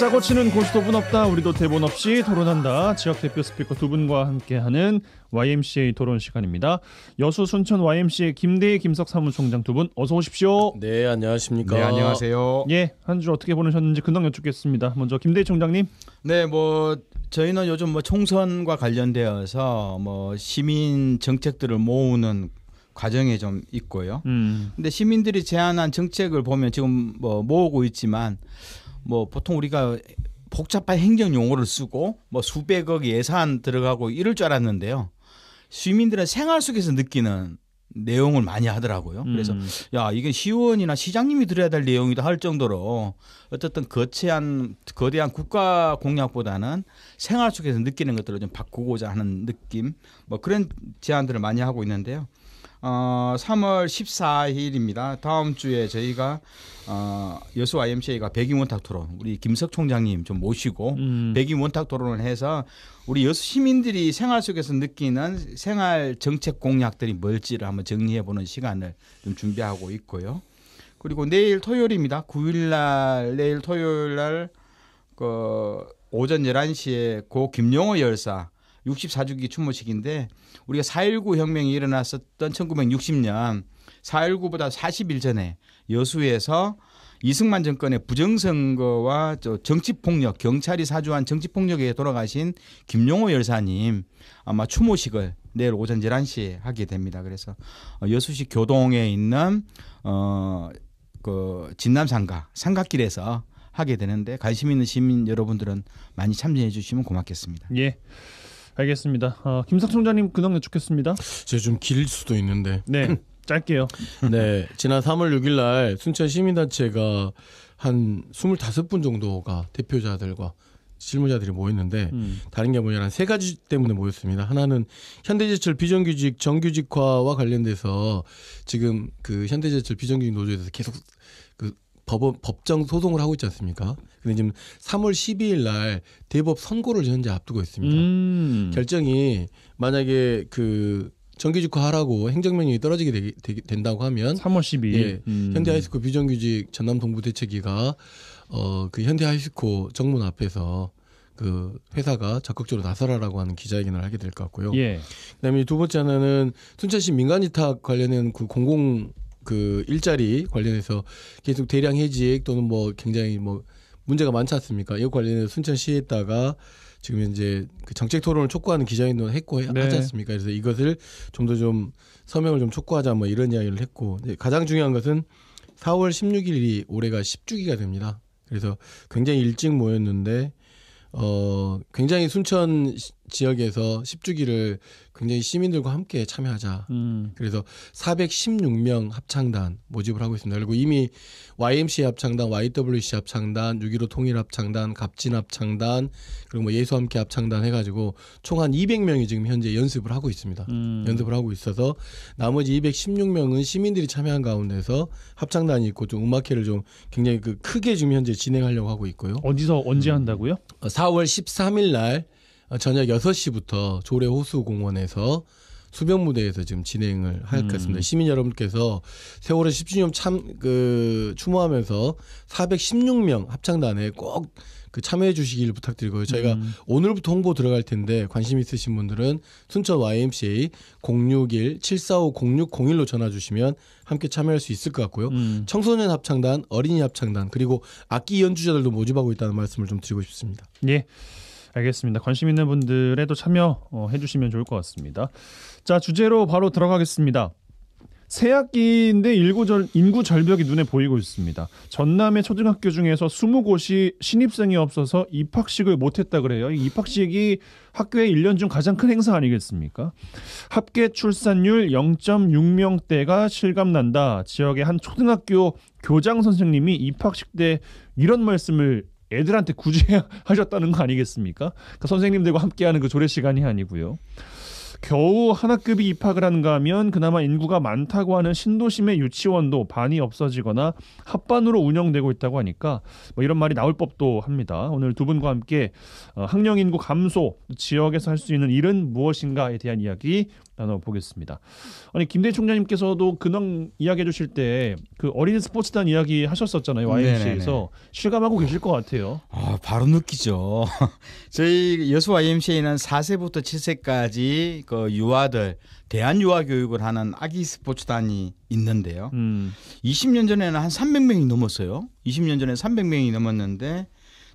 짜고 치는 고스톱은 없다. 우리도 대본 없이 토론한다. 지역 대표 스피커 두 분과 함께하는 YMCA 토론 시간입니다. 여수 순천 YMCA 김대희 김석 사무총장 두 분 어서 오십시오. 네, 안녕하십니까. 네, 안녕하세요. 예, 한 주 어떻게 보내셨는지 근황 여쭙겠습니다. 먼저 김대희 총장님. 네, 뭐 저희는 요즘 뭐 총선과 관련되어서 뭐 시민 정책들을 모으는 과정에 좀 있고요. 음. 근데 시민들이 제안한 정책을 보면 지금 뭐 모으고 있지만 뭐 보통 우리가 복잡한 행정 용어를 쓰고 뭐 수백억 예산 들어가고 이럴 줄 알았는데요. 시민들은 생활 속에서 느끼는 내용을 많이 하더라고요. 그래서 음. 야 이게 시의원이나 시장님이 들어야 될 내용이다 할 정도로 어쨌든 거대한 거대한 국가 공약보다는 생활 속에서 느끼는 것들을 좀 바꾸고자 하는 느낌 뭐 그런 제안들을 많이 하고 있는데요. 어, 3월 14일입니다. 다음 주에 저희가 어, 여수 YMCA가 백인 원탁 토론 우리 김석 총장님 좀 모시고 음. 백인 원탁 토론을 해서 우리 여수 시민들이 생활 속에서 느끼는 생활 정책 공약들이 뭘지를 한번 정리해 보는 시간을 좀 준비하고 있고요. 그리고 내일 토요일입니다. 9일 날 내일 토요일 날그 오전 11시에 고 김용호 열사 64주기 추모식인데 우리가 4.19 혁명이 일어났었던 1960년 4.19보다 40일 전에 여수에서 이승만 정권의 부정선거와 정치폭력, 경찰이 사주한 정치폭력에 돌아가신 김용호 열사님 아마 추모식을 내일 오전 11시에 하게 됩니다. 그래서 여수시 교동에 있는, 어, 그, 진남상가, 삼각길에서 하게 되는데 관심 있는 시민 여러분들은 많이 참여해 주시면 고맙겠습니다. 예. 알겠습니다. 어, 김석 총장님 근황 그 여쭙겠습니다. 제가 좀 길 수도 있는데. 네. 짧게요. 네. 지난 3월 6일 날 순천 시민단체가 한 25분 정도가 대표자들과 실무자들이 모였는데 음. 다른 게 뭐냐 면세 가지 때문에 모였습니다. 하나는 현대제철 비정규직 정규직화와 관련돼서 지금 그 현대제철 비정규직 노조에서 계속 그 법원 법정 소송을 하고 있지 않습니까? 근데 지금 3월 12일 날 대법 선고를 현재 앞두고 있습니다. 음. 결정이 만약에 그 정규직화하라고 행정명령이 떨어지게 되, 되, 된다고 하면 3월 12일 예, 음. 현대하이스코 비정규직 전남 동부 대책위가 어그현대하이스코 정문 앞에서 그 회사가 적극적으로 나서라라고 하는 기자회견을 하게 될 것 같고요. 예. 그다음에 두 번째 하나는 순천시 민간위탁 관련된 그 공공 그 일자리 관련해서 계속 대량 해직 또는 뭐 굉장히 뭐 문제가 많지 않습니까? 이거 관련해서 순천시에다가 지금 이제 그 정책 토론을 촉구하는 기자회견도 했고 네. 하지 않습니까? 그래서 이것을 좀 더좀 좀 서명을 좀 촉구하자 뭐 이런 이야기를 했고 가장 중요한 것은 4월 16일이 올해가 10주기가 됩니다. 그래서 굉장히 일찍 모였는데 어 굉장히 순천 지역에서 10주기를 굉장히 시민들과 함께 참여하자. 음. 그래서 416명 합창단 모집을 하고 있습니다. 그리고 이미 YMCA 합창단, YWC 합창단, 6.15 통일 합창단, 갑진 합창단, 그리고 뭐 예수 함께 합창단 해가지고 총 한 200명이 지금 현재 연습을 하고 있습니다. 음. 연습을 하고 있어서 나머지 216명은 시민들이 참여한 가운데서 합창단이 있고 좀 음악회를 좀 굉장히 그 크게 지금 현재 진행하려고 하고 있고요. 어디서 언제 한다고요? 4월 어, 13일 날 어, 저녁 6시부터 조례 호수공원에서 수변 무대에서 지금 진행을 할 것 같습니다. 음. 시민 여러분께서 세월의 10주년 참그 추모하면서 416명 합창단에 꼭 그 참여해 주시길 부탁드리고요. 저희가 음. 오늘부터 홍보 들어갈 텐데 관심 있으신 분들은 순천 YMCA 061 745 0601로 전화 주시면 함께 참여할 수 있을 것 같고요. 음. 청소년 합창단, 어린이 합창단 그리고 악기 연주자들도 모집하고 있다는 말씀을 좀 드리고 싶습니다. 예. 알겠습니다. 관심 있는 분들에도 참여해 어, 주시면 좋을 것 같습니다. 자, 주제로 바로 들어가겠습니다. 새 학기인데 절, 인구 절벽이 눈에 보이고 있습니다. 전남의 초등학교 중에서 20곳이 신입생이 없어서 입학식을 못했다 그래요. 입학식이 학교의 1년 중 가장 큰 행사 아니겠습니까? 합계 출산율 0.6명대가 실감난다. 지역의 한 초등학교 교장 선생님이 입학식 때 이런 말씀을 애들한테 굳이 하셨다는 거 아니겠습니까? 그러니까 선생님들과 함께하는 그 조례 시간이 아니고요. 겨우 하나급이 입학을 한가 하면 그나마 인구가 많다고 하는 신도심의 유치원도 반이 없어지거나 합반으로 운영되고 있다고 하니까 뭐 이런 말이 나올 법도 합니다. 오늘 두 분과 함께 어, 학령 인구 감소 지역에서 할 수 있는 일은 무엇인가에 대한 이야기 나눠보겠습니다. 아니 김대 총장님께서도 근황 이야기해 주실 때 그 어린 스포츠단 이야기 하셨었잖아요. 음, YMC에서 실감하고 계실 것 같아요. 아, 바로 느끼죠. 저희 여수 YMCA는 4세부터 7세까지 그 유아들 대한 유아 교육을 하는 아기 스포츠단이 있는데요. 음. 20년 전에는 한 300명이 넘었어요. 20년 전에 300명이 넘었는데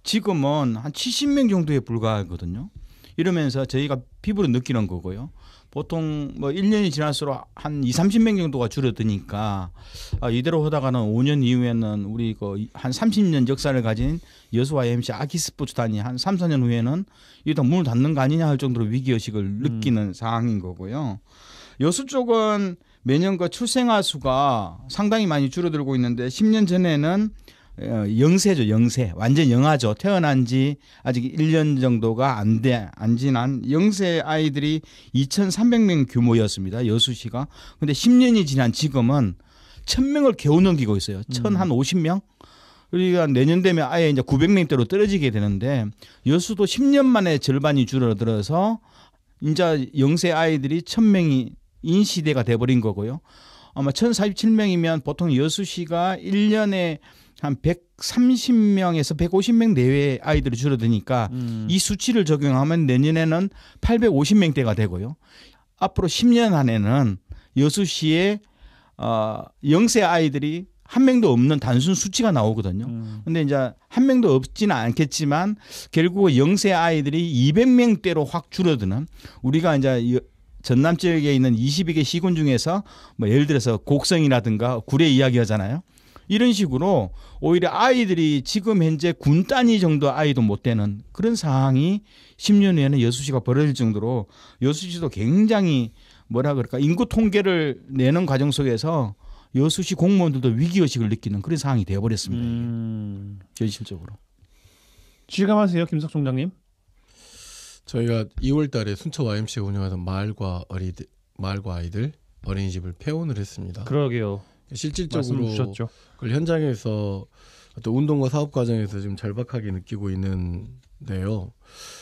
지금은 한 70명 정도에 불과하거든요. 이러면서 저희가 피부로 느끼는 거고요. 보통 뭐 1년이 지날수록 한 2, 30명 정도가 줄어드니까 아, 이대로 하다가는 5년 이후에는 우리 그한 30년 역사를 가진 여수와 MC 아기 스포츠단이 한 3, 4년 후에는 일단 문을 닫는 거 아니냐 할 정도로 위기의식을 음. 느끼는 상황인 거고요. 여수 쪽은 매년 그 출생아 수가 상당히 많이 줄어들고 있는데 10년 전에는 어, 영세죠, 영세. 완전 영아죠. 태어난 지 아직 1년 정도가 안 돼, 안 지난 영세 아이들이 2,300명 규모였습니다. 여수시가. 근데 10년이 지난 지금은 1,000명을 겨우 넘기고 있어요. 1,000한 50명? 우리가 내년 되면 아예 이제 900명대로 떨어지게 되는데 여수도 10년 만에 절반이 줄어들어서 이제 영세 아이들이 1,000명이 인시대가 돼버린 거고요. 아마 1,047명이면 보통 여수시가 1년에 한 130명에서 150명 내외의 아이들이 줄어드니까 음. 이 수치를 적용하면 내년에는 850명대가 되고요. 앞으로 10년 안에는 여수시에 어, 영세 아이들이 한 명도 없는 단순 수치가 나오거든요. 음. 근데 이제 한 명도 없지는 않겠지만 결국은 영세 아이들이 200명대로 확 줄어드는 우리가 이제 전남 지역에 있는 22개 시군 중에서 뭐 예를 들어서 곡성이라든가 구례 이야기하잖아요. 이런 식으로 오히려 아이들이 지금 현재 군단위 정도 아이도 못 되는 그런 상황이 10년 후에는 여수시가 벌어질 정도로 여수시도 굉장히 뭐라 그럴까 인구 통계를 내는 과정 속에서 여수시 공무원들도 위기의식을 느끼는 그런 상황이 되어버렸습니다. 음... 현실적으로. 실감하세요, 김석 총장님? 저희가 2월달에 순천 YMCA 운영하던 마을과 어린 마을과 아이들 어린이집을 폐원을 했습니다. 그러게요. 실질적으로 그 현장에서 또 운동과 사업 과정에서 지금 절박하게 느끼고 있는데요.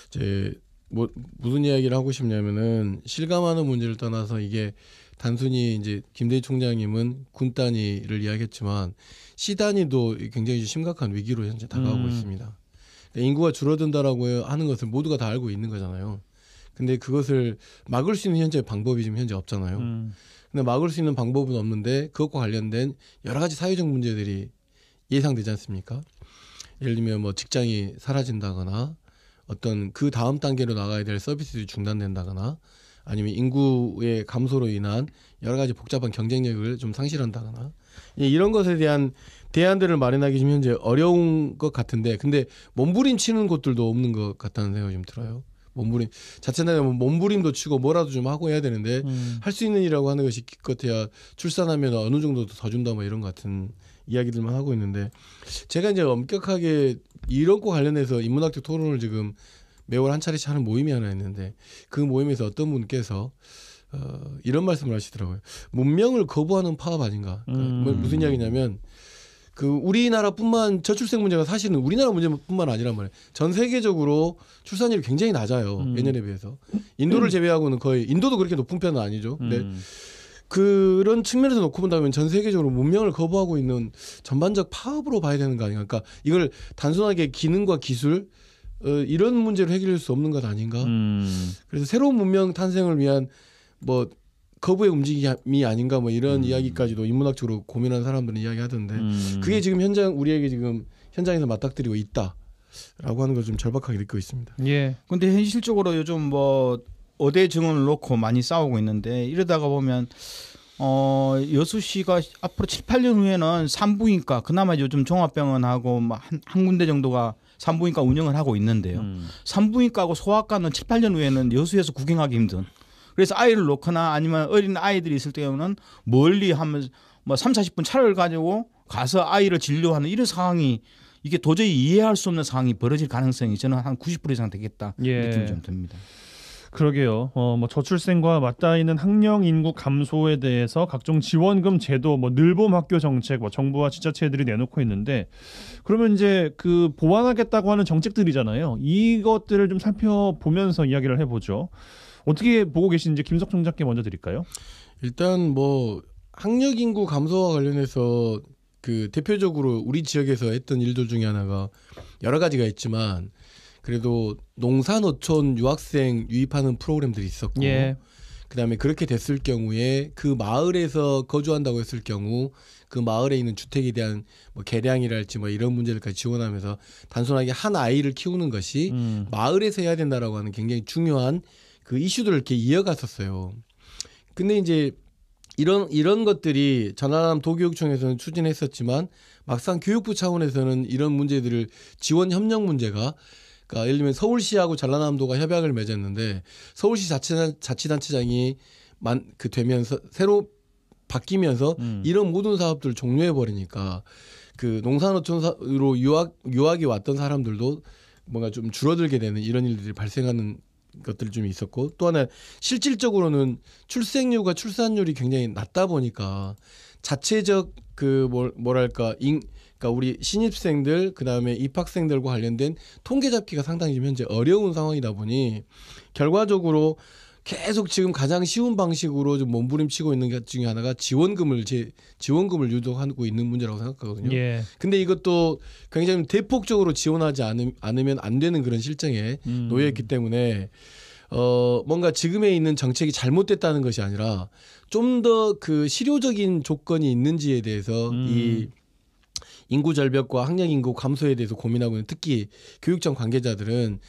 이제 뭐 무슨 이야기를 하고 싶냐면은 실감하는 문제를 떠나서 이게 단순히 이제 김대희 총장님은 군 단위를 이야기했지만 시 단위도 굉장히 심각한 위기로 현재 다가오고 음. 있습니다. 그러니까 인구가 줄어든다라고 하는 것을 모두가 다 알고 있는 거잖아요. 근데 그것을 막을 수 있는 현재 방법이 지금 현재 없잖아요. 음. 근데 막을 수 있는 방법은 없는데 그것과 관련된 여러 가지 사회적 문제들이 예상되지 않습니까? 예를 들면 뭐 직장이 사라진다거나 어떤 그 다음 단계로 나가야 될 서비스들이 중단된다거나 아니면 인구의 감소로 인한 여러 가지 복잡한 경쟁력을 좀 상실한다거나 예, 이런 것에 대한 대안들을 마련하기 좀 현재 어려운 것 같은데 근데 몸부림치는 곳들도 없는 것 같다는 생각이 좀 들어요. 몸부림 자체하면 뭐 몸부림도 치고 뭐라도 좀 하고 해야 되는데 음. 할수 있는 일이라고 하는 것이 기껏해야 출산하면 어느 정도 더 준다 뭐 이런 같은 이야기들만 하고 있는데 제가 이제 엄격하게 이런 거 관련해서 인문학적 토론을 지금 매월 한 차례씩 하는 모임이 하나 있는데 그 모임에서 어떤 분께서 어, 이런 말씀을 하시더라고요. 문명을 거부하는 파업 아닌가. 그러니까 뭐 음. 무슨 이야기냐면 그 우리나라뿐만 저출생 문제가 사실은 우리나라 문제뿐만 아니란 말이에요. 전 세계적으로 출산율이 굉장히 낮아요. 음. 예년에 비해서. 인도를 음. 제외하고는 거의 인도도 그렇게 높은 편은 아니죠. 음. 근데 음. 그런 측면에서 놓고 본다면 전 세계적으로 문명을 거부하고 있는 전반적 파업으로 봐야 되는 거 아닌가. 그러니까 이걸 단순하게 기능과 기술 어, 이런 문제를 해결할 수 없는 것 아닌가. 음. 그래서 새로운 문명 탄생을 위한 뭐 거부의 움직임이 아닌가 뭐 이런 음. 이야기까지도 인문학적으로 고민하는 사람들은 이야기하던데 음. 그게 지금 현장 우리에게 지금 현장에서 맞닥뜨리고 있다라고 하는 걸 좀 절박하게 느끼고 있습니다. 예. 근데 현실적으로 요즘 뭐 어대 증언을 놓고 많이 싸우고 있는데 이러다가 보면 어 여수시가 앞으로 7, 8년 후에는 산부인과 그나마 요즘 종합병원하고 뭐 한, 한 군데 정도가 산부인과 운영을 하고 있는데요. 음. 산부인과하고 소아과는 7, 8년 후에는 여수에서 구경하기 힘든 그래서 아이를 놓거나 아니면 어린 아이들이 있을 경우는 멀리 하면 뭐 3, 40분 차를 가지고 가서 아이를 진료하는 이런 상황이 이게 도저히 이해할 수 없는 상황이 벌어질 가능성이 저는 한 90% 이상 되겠다 예. 느낌이 좀 듭니다. 그러게요. 어, 뭐 저출생과 맞닿아 있는 학령 인구 감소에 대해서 각종 지원금 제도, 뭐 늘봄 학교 정책, 뭐 정부와 지자체들이 내놓고 있는데 그러면 이제 그 보완하겠다고 하는 정책들이잖아요. 이것들을 좀 살펴보면서 이야기를 해보죠. 어떻게 보고 계신지 김석 총장께 먼저 드릴까요? 일단 뭐 학력 인구 감소와 관련해서 그 대표적으로 우리 지역에서 했던 일들 중에 하나가 여러 가지가 있지만 그래도 농산어촌 유학생 유입하는 프로그램들이 있었고 예. 그다음에 그렇게 됐을 경우에 그 마을에서 거주한다고 했을 경우 그 마을에 있는 주택에 대한 뭐 개량이랄지 뭐 이런 문제들까지 지원하면서 단순하게 한 아이를 키우는 것이 음. 마을에서 해야 된다라고 하는 굉장히 중요한 그 이슈들을 이렇게 이어갔었어요. 근데 이제 이런 이런 것들이 전남 도교육청에서는 추진했었지만 막상 교육부 차원에서는 이런 문제들을 지원 협력 문제가 그러니까 예를 들면 서울시하고 전라남도가 협약을 맺었는데 서울시 자치, 자치단체장이 만 그 되면서 새로 바뀌면서 음. 이런 모든 사업들을 종료해 버리니까 그 농산어촌으로 유학 유학이 왔던 사람들도 뭔가 좀 줄어들게 되는 이런 일들이 발생하는 것들 좀 있었고 또 하나 실질적으로는 출생률과 출산율이 굉장히 낮다 보니까 자체적 그 뭘, 뭐랄까 인 그러니까 우리 신입생들 그다음에 입학생들과 관련된 통계 잡기가 상당히 지금 현재 어려운 상황이다 보니 결과적으로 계속 지금 가장 쉬운 방식으로 좀 몸부림치고 있는 것 중에 하나가 지원금을 제 지원금을 유도하고 있는 문제라고 생각하거든요. 예. 근데 이것도 굉장히 대폭적으로 지원하지 않음, 않으면 안 되는 그런 실정에 음. 놓여 있기 때문에 어 뭔가 지금에 있는 정책이 잘못됐다는 것이 아니라 좀 더 그 실효적인 조건이 있는지에 대해서 음. 이 인구 절벽과 학령 인구 감소에 대해서 고민하고 있는 특히 교육청 관계자들은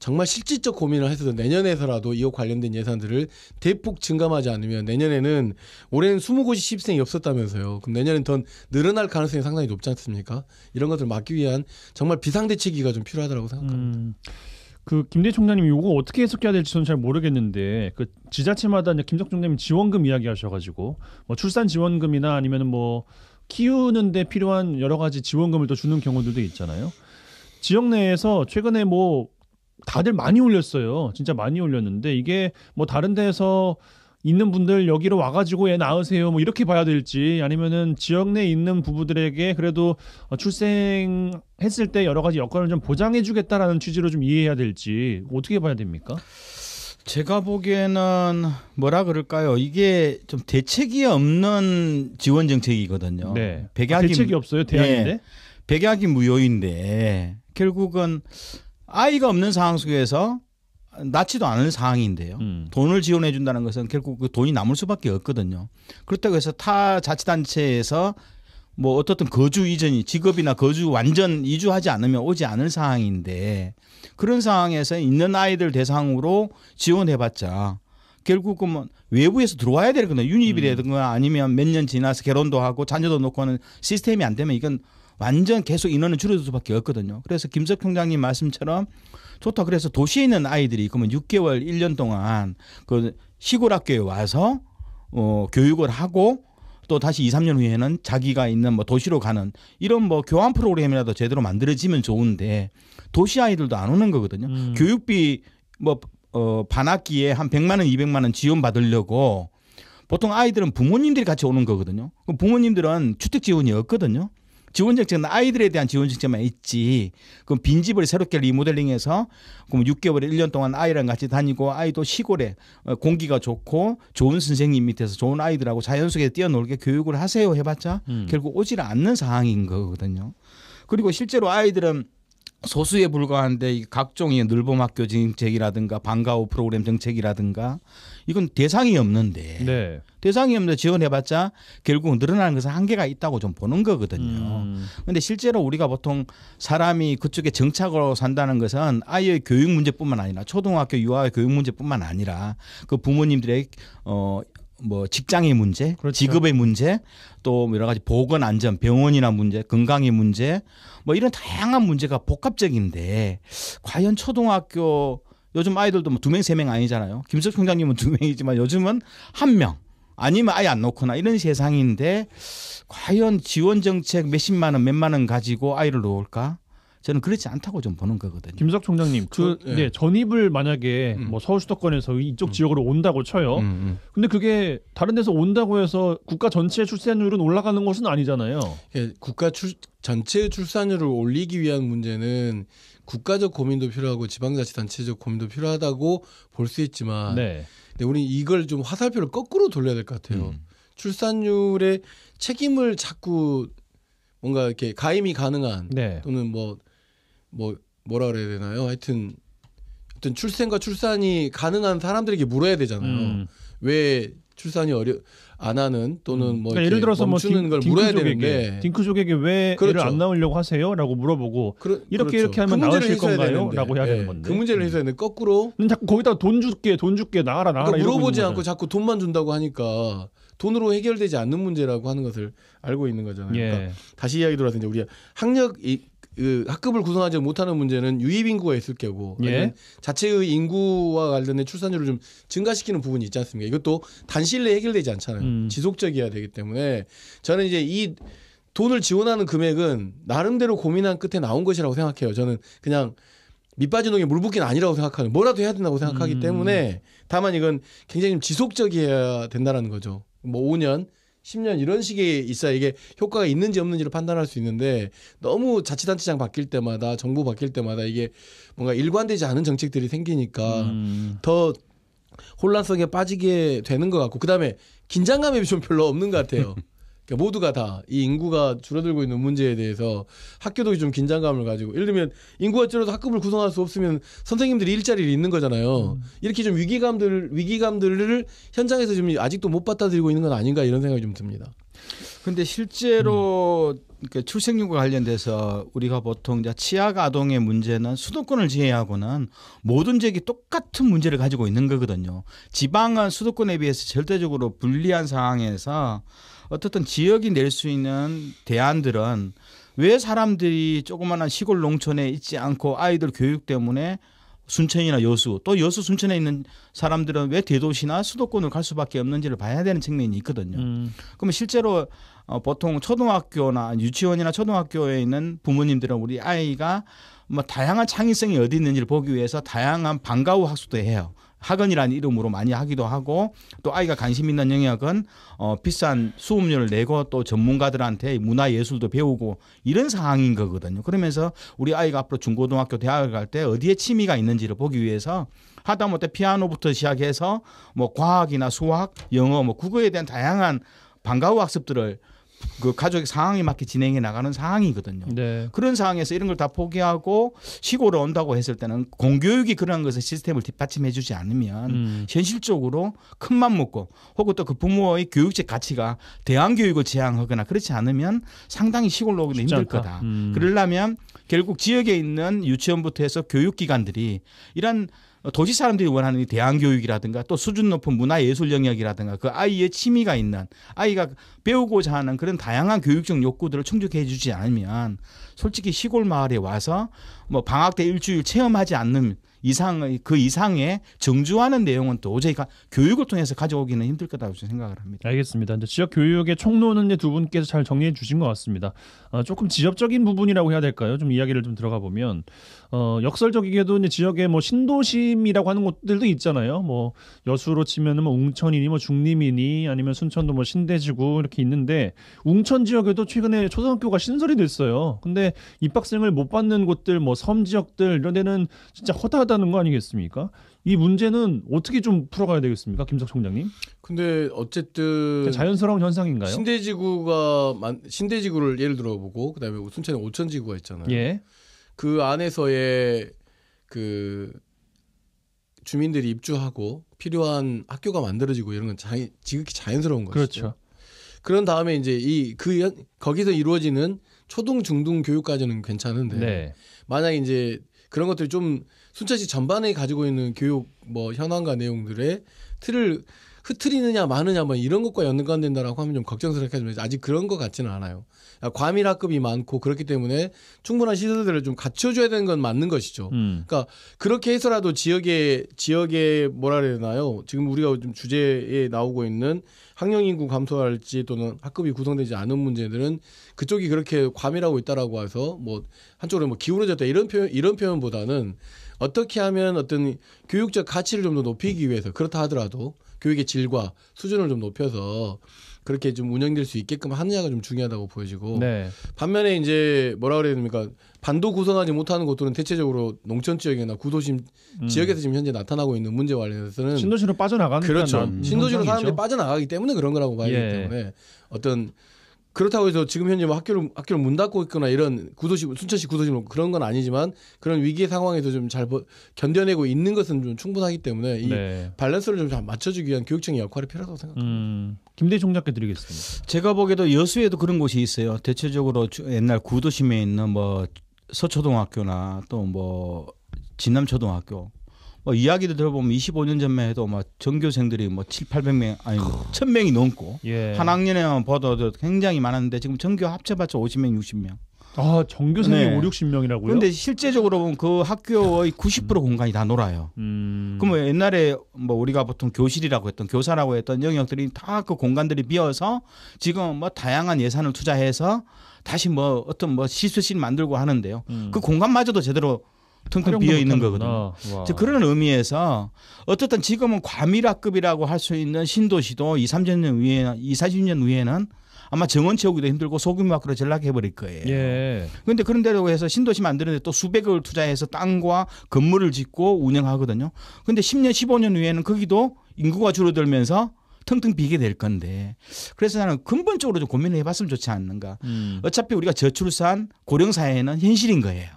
정말 실질적 고민을 해서 내년에서라도 이와 관련된 예산들을 대폭 증감하지 않으면 내년에는 올해는 스무 곳이 시입생이 없었다면서요. 그럼 내년엔 더 늘어날 가능성이 상당히 높지 않습니까? 이런 것들을 막기 위한 정말 비상대책기가 좀 필요하다고 생각합니다. 음. 그 김대 총장님 이거 어떻게 해석해야 될지 저는 잘 모르겠는데 그 지자체마다 이제 김석중님 지원금 이야기하셔가지고 뭐 출산 지원금이나 아니면 뭐 키우는데 필요한 여러 가지 지원금을 또 주는 경우들도 있잖아요. 지역 내에서 최근에 뭐 다들 많이 올렸어요. 진짜 많이 올렸는데 이게 뭐 다른 데에서 있는 분들 여기로 와가지고 애 낳으세요 뭐 이렇게 봐야 될지 아니면은 지역 내에 있는 부부들에게 그래도 어, 출생했을 때 여러 가지 여건을 좀 보장해주겠다라는 취지로 좀 이해해야 될지 어떻게 봐야 됩니까? 제가 보기에는 뭐라 그럴까요? 이게 좀 대책이 없는 지원 정책이거든요. 네. 백약이 아, 대책이 없어요. 대안인데. 네. 백약이 무효인데 결국은 아이가 없는 상황 속에서 낫지도 않을 상황인데요. 음. 돈을 지원해 준다는 것은 결국 그 돈이 남을 수밖에 없거든요. 그렇다고 해서 타 자치단체에서 뭐 어떻든 거주 이전이 직업이나 거주 완전 이주하지 않으면 오지 않을 상황인데 그런 상황에서 있는 아이들 대상으로 지원해봤자 결국은 뭐 외부에서 들어와야 되거든요. 유니비라든가 음. 아니면 몇 년 지나서 결혼도 하고 자녀도 놓고 하는 시스템이 안 되면 이건 완전 계속 인원은 줄어들 수밖에 없거든요. 그래서 김석 총장님 말씀처럼 좋다. 그래서 도시에 있는 아이들이 그러면 6개월, 1년 동안 그 시골 학교에 와서 어, 교육을 하고 또 다시 2, 3년 후에는 자기가 있는 뭐 도시로 가는 이런 뭐 교환 프로그램이라도 제대로 만들어지면 좋은데 도시 아이들도 안 오는 거거든요. 음. 교육비 뭐 어, 반학기에 한 100만 원, 200만 원 지원 받으려고 보통 아이들은 부모님들이 같이 오는 거거든요. 부모님들은 주택 지원이 없거든요. 지원 정책은 아이들에 대한 지원 정책만 있지. 그럼 빈집을 새롭게 리모델링해서 그럼 6개월에 1년 동안 아이랑 같이 다니고 아이도 시골에 어, 공기가 좋고 좋은 선생님 밑에서 좋은 아이들하고 자연 속에 뛰어놀게 교육을 하세요 해봤자 음. 결국 오질 않는 상황인 거거든요. 그리고 실제로 아이들은 소수에 불과한데 각종 의 늘봄학교 정책이라든가 방과후 프로그램 정책이라든가 이건 대상이 없는데 네. 대상이 없는데 지원해봤자 결국 늘어나는 것은 한계가 있다고 좀 보는 거거든요. 그런데 음. 실제로 우리가 보통 사람이 그쪽에 정착으로 산다는 것은 아이의 교육 문제뿐만 아니라 초등학교 유아의 교육 문제뿐만 아니라 그 부모님들의 어뭐 직장의 문제, 그렇죠. 직업의 문제, 또 뭐 여러 가지 보건 안전, 병원이나 문제, 건강의 문제, 뭐 이런 다양한 문제가 복합적인데 과연 초등학교 요즘 아이들도 뭐두 명, 세 명 아니잖아요. 김석 총장님은 두 명이지만 요즘은 한 명. 아니면 아예 안 놓거나 이런 세상인데 과연 지원 정책 몇십만 원, 몇만 원 가지고 아이를 놓을까? 저는 그렇지 않다고 좀 보는 거거든요. 김석 총장님, 그 예. 네, 전입을 만약에 음. 뭐 서울 수도권에서 이쪽 음. 지역으로 온다고 쳐요. 음, 음, 근데 그게 다른 데서 온다고 해서 국가 전체 출산율은 올라가는 것은 아니잖아요. 예, 국가 출, 전체 출산율을 올리기 위한 문제는 국가적 고민도 필요하고 지방자치단체적 고민도 필요하다고 볼 수 있지만, 네. 근데 우리 이걸 좀 화살표를 거꾸로 돌려야 될 것 같아요. 음. 출산율의 책임을 자꾸 뭔가 이렇게 가임이 가능한 네. 또는 뭐뭐 뭐라 그래야 되나요? 하여튼 하여튼 출생과 출산이 가능한 사람들에게 물어야 되잖아요. 음. 왜 출산이 어려 안 하는 또는 음. 뭐그러니 예를 들어서 뭐 멈추는 뭐 딩, 걸 물어야 되는데 딩크족에게 왜 그렇죠. 애를 안 낳으려고 하세요?라고 물어보고 그러, 이렇게 그렇죠. 이렇게 하면 그 나으실 건가요?라고 해야 되는 예. 건데 그 문제를 음. 해서 되는 거꾸로 자꾸 거기다 돈 줄게 돈 줄게 나와라 나라 그러니까 물어보지 않고 자꾸 돈만 준다고 하니까 돈으로 해결되지 않는 문제라고 하는 것을 알고 있는 거잖아요. 예. 그러니까 다시 이야기 돌아서 이제 우리가 학력 이그 학급을 구성하지 못하는 문제는 유입 인구가 있을 게고 예. 자체의 인구와 관련된 출산율을 좀 증가시키는 부분이 있지 않습니까? 이것도 단시일 내 해결되지 않잖아요. 음. 지속적이어야 되기 때문에 저는 이제 이 돈을 지원하는 금액은 나름대로 고민한 끝에 나온 것이라고 생각해요. 저는 그냥 밑빠진는게 물붓기는 아니라고 생각하는 뭐라도 해야 된다고 생각하기 음. 때문에 다만 이건 굉장히 지속적이어야 된다는 거죠. 뭐 5년 10년 이런 식에 있어야 이게 효과가 있는지 없는지를 판단할 수 있는데 너무 자치단체장 바뀔 때마다 정부 바뀔 때마다 이게 뭔가 일관되지 않은 정책들이 생기니까 음. 더 혼란성에 빠지게 되는 것 같고 그다음에 긴장감이 좀 별로 없는 것 같아요. 그러니까 모두가 다 이 인구가 줄어들고 있는 문제에 대해서 학교도 좀 긴장감을 가지고 예를 들면 인구가 줄어도 학급을 구성할 수 없으면 선생님들이 일자리를 잃는 거잖아요. 음. 이렇게 좀 위기감들 위기감들을 현장에서 좀 아직도 못 받아들이고 있는 건 아닌가 이런 생각이 좀 듭니다. 근데 실제로 음. 그러니까 출생률과 관련돼서 우리가 보통 이제 치아가 아동의 문제는 수도권을 제외하고는 모든 지역이 똑같은 문제를 가지고 있는 거거든요. 지방은 수도권에 비해서 절대적으로 불리한 상황에서 어떻든 지역이 낼 수 있는 대안들은 왜 사람들이 조그마한 시골 농촌에 있지 않고 아이들 교육 때문에 순천이나 여수 또 여수 순천에 있는 사람들은 왜 대도시나 수도권을 갈 수밖에 없는지를 봐야 되는 측면이 있거든요. 음. 그러면 실제로 어, 보통 초등학교나 유치원이나 초등학교에 있는 부모님들은 우리 아이가 뭐 다양한 창의성이 어디 있는지를 보기 위해서 다양한 방과후 학습도 해요. 학원이라는 이름으로 많이 하기도 하고 또 아이가 관심 있는 영역은 어, 비싼 수업료를 내고 또 전문가들한테 문화 예술도 배우고 이런 상황인 거거든요. 그러면서 우리 아이가 앞으로 중고등학교 대학을 갈 때 어디에 취미가 있는지를 보기 위해서 하다못해 피아노부터 시작해서 뭐 과학이나 수학, 영어, 뭐 국어에 대한 다양한 방과후 학습들을 그 가족의 상황에 맞게 진행해 나가는 상황이거든요. 네. 그런 상황에서 이런 걸 다 포기하고 시골에 온다고 했을 때는 공교육이 그런 것에 시스템을 뒷받침해 주지 않으면 음. 현실적으로 큰맘 먹고 혹은 또 그 부모의 교육적 가치가 대안 교육을 제향하거나 그렇지 않으면 상당히 시골로 오기는 힘들 않다. 거다. 음. 그러려면 결국 지역에 있는 유치원부터 해서 교육기관들이 이런 어, 도시 사람들이 원하는 이 대안 교육이라든가 또 수준 높은 문화 예술 영역이라든가 그 아이의 취미가 있는 아이가 배우고자 하는 그런 다양한 교육적 욕구들을 충족해 주지 않으면 솔직히 시골 마을에 와서 뭐 방학 때 일주일 체험하지 않는 이상그 이상의 정주하는 내용은 도저히 가, 교육을 통해서 가져오기는 힘들 거다고 생각을 합니다. 알겠습니다. 이제 지역 교육의 총론은 두 분께서 잘 정리해 주신 것 같습니다. 어, 조금 지엽적인 부분이라고 해야 될까요? 좀 이야기를 좀 들어가 보면 어, 역설적이게도 이제 지역에 뭐 신도심이라고 하는 곳들도 있잖아요. 뭐 여수로 치면은 뭐 웅천이니 뭐 중림이니 아니면 순천도 뭐 신대지구 이렇게 있는데 웅천 지역에도 최근에 초등학교가 신설이 됐어요. 근데 입학생을 못 받는 곳들 뭐 섬 지역들 이런 데는 진짜 허다하다 된다는 거 아니겠습니까? 이 문제는 어떻게 좀 풀어가야 되겠습니까, 김석 총장님? 근데 어쨌든 자연스러운 현상인가요? 신대지구가 신대지구를 예를 들어보고 그다음에 순천에 오천지구가 있잖아요. 예. 그 안에서의 그 주민들이 입주하고 필요한 학교가 만들어지고 이런 건 자연, 지극히 자연스러운 거죠 그렇죠. 그런 다음에 이제 이 그 거기서 이루어지는 초등 중등 교육까지는 괜찮은데 네. 만약 에 이제 그런 것들이 좀 순천 시 전반에 가지고 있는 교육 뭐 현황과 내용들의 틀을 흐트리느냐 마느냐 뭐 이런 것과 연관된다라고 하면 좀 걱정스럽게 하지만 아직 그런 것 같지는 않아요. 그러니까 과밀학급이 많고 그렇기 때문에 충분한 시설들을 좀 갖춰줘야 되는 건 맞는 것이죠. 음. 그러니까 그렇게 해서라도 지역에 지역에 뭐라 그래야 되나요? 지금 우리가 좀 주제에 나오고 있는 학령 인구 감소할지 또는 학급이 구성되지 않은 문제들은 그쪽이 그렇게 과밀하고 있다라고 해서 뭐 한쪽으로 뭐 기울어졌다 이런 표현 이런 표현보다는 어떻게 하면 어떤 교육적 가치를 좀 더 높이기 위해서 그렇다 하더라도 교육의 질과 수준을 좀 높여서 그렇게 좀 운영될 수 있게끔 하느냐가 좀 중요하다고 보여지고 네. 반면에 이제 뭐라 그래야 됩니까 반도 구성하지 못하는 곳들은 대체적으로 농촌 지역이나 구도심 음. 지역에서 지금 현재 나타나고 있는 문제 와 관련해서는 신도시로 빠져나가는 그렇죠 음. 신도시로 사람들이 빠져나가기 때문에 그런 거라고 봐야 되기 예. 때문에 어떤 그렇다고 해서 지금 현재 뭐 학교를 학교를 문 닫고 있거나 이런 구도심 순천시 구도심 그런 건 아니지만 그런 위기 의 상황에서 좀 잘 견뎌내고 있는 것은 좀 충분하기 때문에 이 네. 밸런스를 좀 잘 맞춰주기 위한 교육청의 역할이 필요하다고 생각합니다. 음, 김대 총장께 드리겠습니다. 제가 보기에도 여수에도 그런 곳이 있어요. 대체적으로 옛날 구도심에 있는 뭐 서초등학교나 또 뭐 진남초등학교 뭐이야기도 들어보면 25년 전만 해도 막 뭐 전교생들이 뭐 7, 800명 아니 뭐 1000명이 넘고 예. 한 학년에만 봐도 굉장히 많았는데 지금 전교 합쳐봤자 50명, 60명. 아 전교생이 네. 5, 60명이라고요? 그런데 실제적으로 보면 그 학교의 90% 음. 공간이 다 놀아요. 음. 그럼 옛날에 뭐 우리가 보통 교실이라고 했던 교사라고 했던 영역들이 다 그 공간들이 비어서 지금 뭐 다양한 예산을 투자해서 다시 뭐 어떤 뭐 시술실 만들고 하는데요. 음. 그 공간마저도 제대로 텅텅 비어 있는 거거든요. 그런 의미에서 어쨌든 지금은 과밀화급이라고 할 수 있는 신도시도 2, 3년 위에 2, 40년 후에는 아마 정원 채우기도 힘들고 소규모 학교로 전락해 버릴 거예요. 예. 그런데 그런 데로 해서 신도시 만드는데 또 수백억을 투자해서 땅과 건물을 짓고 운영하거든요. 그런데 10년, 15년 후에는 거기도 인구가 줄어들면서 텅텅 비게 될 건데 그래서 나는 근본적으로 좀 고민을 해봤으면 좋지 않는가. 음. 어차피 우리가 저출산 고령 사회는 현실인 거예요.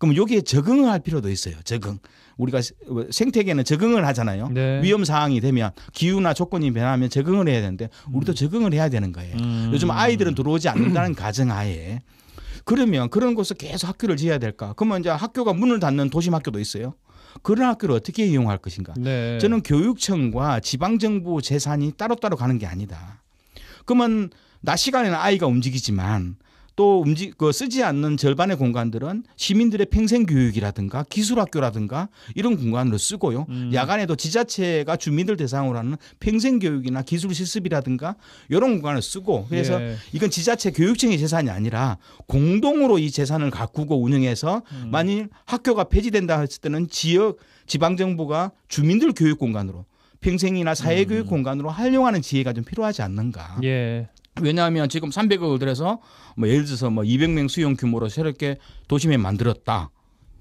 그럼 여기에 적응을 할 필요도 있어요. 적응. 우리가 뭐 생태계는 적응을 하잖아요. 네. 위험 사항이 되면 기후나 조건이 변하면 적응을 해야 되는데 우리도 음. 적응을 해야 되는 거예요. 음. 요즘 아이들은 들어오지 않는다는 가정하에 그러면 그런 곳에 계속 학교를 지어야 될까? 그러면 이제 학교가 문을 닫는 도심 학교도 있어요. 그런 학교를 어떻게 이용할 것인가? 네. 저는 교육청과 지방 정부 재산이 따로따로 가는 게 아니다. 그러면 낮 시간에는 아이가 움직이지만 또 움직 그 쓰지 않는 절반의 공간들은 시민들의 평생 교육이라든가 기술학교라든가 이런 공간으로 쓰고요. 음. 야간에도 지자체가 주민들 대상으로 하는 평생 교육이나 기술 실습이라든가 이런 공간을 쓰고 그래서 예. 이건 지자체 교육청의 재산이 아니라 공동으로 이 재산을 가꾸고 운영해서 음. 만일 학교가 폐지된다 했을 때는 지역 지방 정부가 주민들 교육 공간으로 평생이나 사회교육 음. 공간으로 활용하는 지혜가 좀 필요하지 않는가. 예. 왜냐하면 지금 300억을 들여서 뭐 예를 들어서 뭐 200명 수용 규모로 새롭게 도심에 만들었다.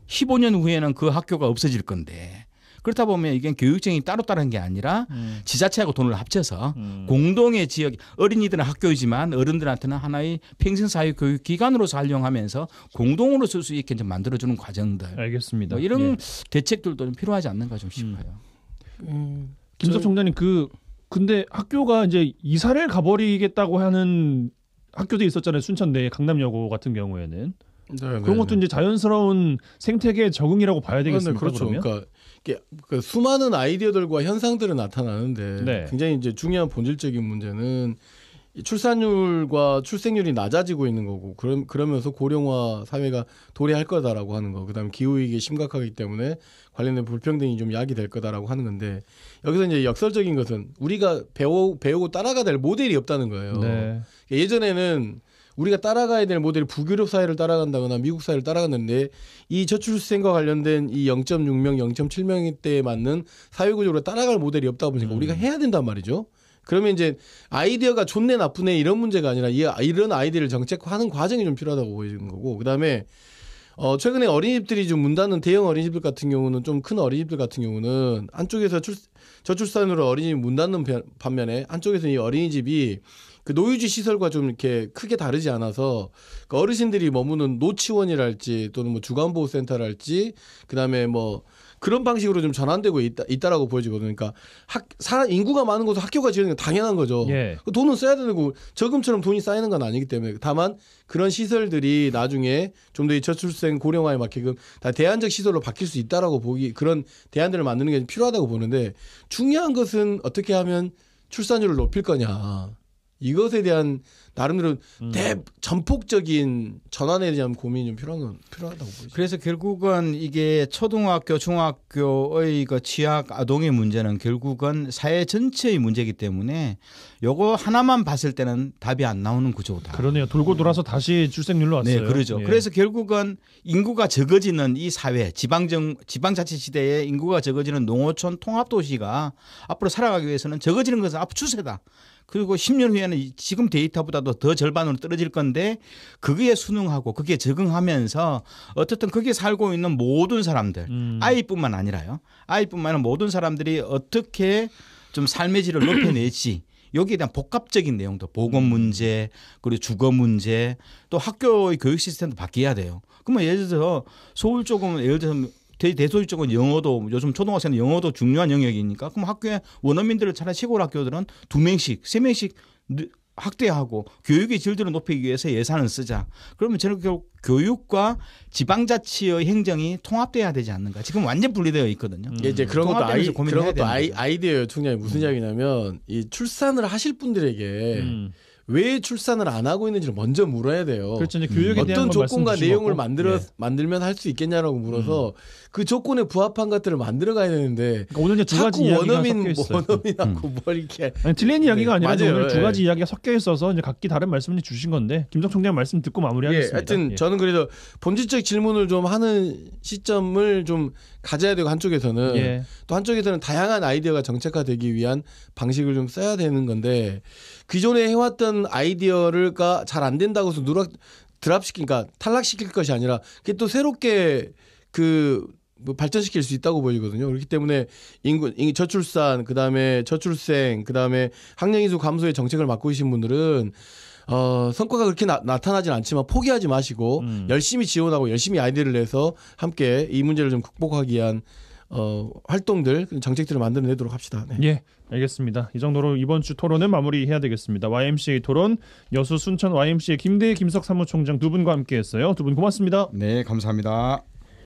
15년 후에는 그 학교가 없어질 건데 그렇다 보면 이게 교육청이 따로 따른 게 아니라 음. 지자체하고 돈을 합쳐서 음. 공동의 지역 어린이들은 학교이지만 어른들한테는 하나의 평생사회 교육 기관으로서 활용하면서 공동으로 쓸 수 있게 좀 만들어주는 과정들. 알겠습니다. 뭐 이런 예. 대책들도 좀 필요하지 않는가 좀 싶어요. 음. 음. 김석 총장님 그 근데 학교가 이제 이사를 가버리겠다고 하는 학교도 있었잖아요. 순천 내 강남여고 같은 경우에는 네, 네 그런 것도 네. 이제 자연스러운 생태계 적응이라고 봐야 아, 네, 되겠습니까? 그렇죠. 그러면? 그러니까 그 수많은 아이디어들과 현상들은 나타나는데 네. 굉장히 이제 중요한 본질적인 문제는 출산율과 출생률이 낮아지고 있는 거고 그럼 그러면서 고령화 사회가 도래할 거다라고 하는 거 그다음에 기후 위기 심각하기 때문에 관련된 불평등이 좀 약이 될 거다라고 하는 건데 여기서 이제 역설적인 것은 우리가 배우 배우고 따라가 될 모델이 없다는 거예요 네. 예전에는 우리가 따라가야 될 모델이 북유럽 사회를 따라간다거나 미국 사회를 따라갔는데 이 저출생과 관련된 이 0.6명, 0 7명때에 맞는 사회 구조로 따라갈 모델이 없다 보니까 음. 우리가 해야 된단 말이죠. 그러면 이제 아이디어가 좋네 나쁘네 이런 문제가 아니라 이, 이런 아이디어를 정책화하는 과정이 좀 필요하다고 보이는 거고 그다음에 어, 최근에 어린이집들이 좀문 닫는 대형 어린이집들 같은 경우는 좀 큰 어린이집들 같은 경우는 안쪽에서 출, 저출산으로 어린이집 문 닫는 반면에 안쪽에서이 어린이집이 그 노유지 시설과 좀 이렇게 크게 다르지 않아서 그 어르신들이 머무는 노치원이랄지 또는 뭐 주간보호센터랄지 그다음에 뭐 그런 방식으로 좀 전환되고 있다, 있다라고 보여지거든요. 그러니까 학, 사람 인구가 많은 곳에 학교가 지어는게 당연한 거죠. 예. 그 돈은 써야 되고 저금처럼 돈이 쌓이는 건 아니기 때문에 다만 그런 시설들이 나중에 좀 더 이 저출생 고령화에 맞게끔 다 대안적 시설로 바뀔 수 있다라고 보기 그런 대안들을 만드는 게 필요하다고 보는데 중요한 것은 어떻게 하면 출산율을 높일 거냐. 이것에 대한 나름대로 음. 대 전폭적인 전환에 대한 고민이 좀 필요한 건 필요하다고 보죠. 그래서 결국은 이게 초등학교, 중학교의 그 취약 아동의 문제는 결국은 사회 전체의 문제이기 때문에 요거 하나만 봤을 때는 답이 안 나오는 구조다. 그러네요. 돌고 돌아서 다시 출생률로 왔어요. 네, 그러죠. 예. 그래서 결국은 인구가 적어지는 이 사회, 지방정 지방자치 시대에 인구가 적어지는 농어촌 통합 도시가 앞으로 살아가기 위해서는 적어지는 것은 앞 추세다. 그리고 10년 후에는 지금 데이터보다도 더 절반으로 떨어질 건데 그게 수능하고 그게 적응하면서 어쨌든 거기에 살고 있는 모든 사람들 음. 아이뿐만 아니라요. 아이뿐만 아니라 모든 사람들이 어떻게 좀 삶의 질을 높여내지 여기에 대한 복합적인 내용도 보건 문제 그리고 주거 문제 또 학교의 교육 시스템도 바뀌어야 돼요. 그러면 예를 들어 서울 서 쪽은 예를 들어서 대, 소유적은 영어도 요즘 초등학생은 영어도 중요한 영역이니까 그럼 학교에 원어민들을 차라리 시골 학교들은 두 명씩 세 명씩 확대하고 교육의 질들을 높이기 위해서 예산을 쓰자. 그러면 저는 결국 교육과 지방자치의 행정이 통합돼야 되지 않는가. 지금 완전 분리되어 있거든요. 음. 예, 이제 그런 것도 아이 그런 것도 아이, 아이디어예요, 총장이 무슨 음. 이야기냐면 이 출산을 하실 분들에게 음. 왜 출산을 안 하고 있는지를 먼저 물어야 돼요. 그렇죠. 교육에 음. 어떤 조건과 내용을 만들어 예. 만들면 할 수 있겠냐라고 물어서 음. 그 조건에 부합한 것들을 만들어 가야 되는데 그러니까 오늘 이제 두 가지 원어민 원어민하고 음. 뭐 이렇게 아니, 틀린 이야기가 아니라 네, 오늘 두 가지 예. 이야기가 섞여 있어서 이제 각기 다른 말씀을 주신 건데 김정 총장 말씀 듣고 마무리하겠습니다. 예, 하여튼 예. 저는 그래서 본질적 질문을 좀 하는 시점을 좀 가져야 되고 한쪽에서는 예. 또 한쪽에서는 다양한 아이디어가 정책화되기 위한 방식을 좀 써야 되는 건데 기존에 해왔던 아이디어를가 잘 안 된다고 해서 누락 드랍시키니까 그러니까 탈락시킬 것이 아니라 그게 또 새롭게 그뭐 발전시킬 수 있다고 보이거든요. 그렇기 때문에 인구, 저출산, 그 다음에 저출생, 그 다음에 학령인수 감소의 정책을 맡고 계신 분들은 어, 성과가 그렇게 나, 타나진 않지만 포기하지 마시고 음. 열심히 지원하고 열심히 아이디를 내서 함께 이 문제를 좀 극복하기 위한 어, 활동들 정책들을 만들어내도록 합시다. 네. 예, 알겠습니다. 이 정도로 이번 주 토론은 마무리해야 되겠습니다. YMCA 토론 여수 순천 YMCA 김대희 김석 사무총장 두 분과 함께했어요. 두 분 고맙습니다. 네, 감사합니다.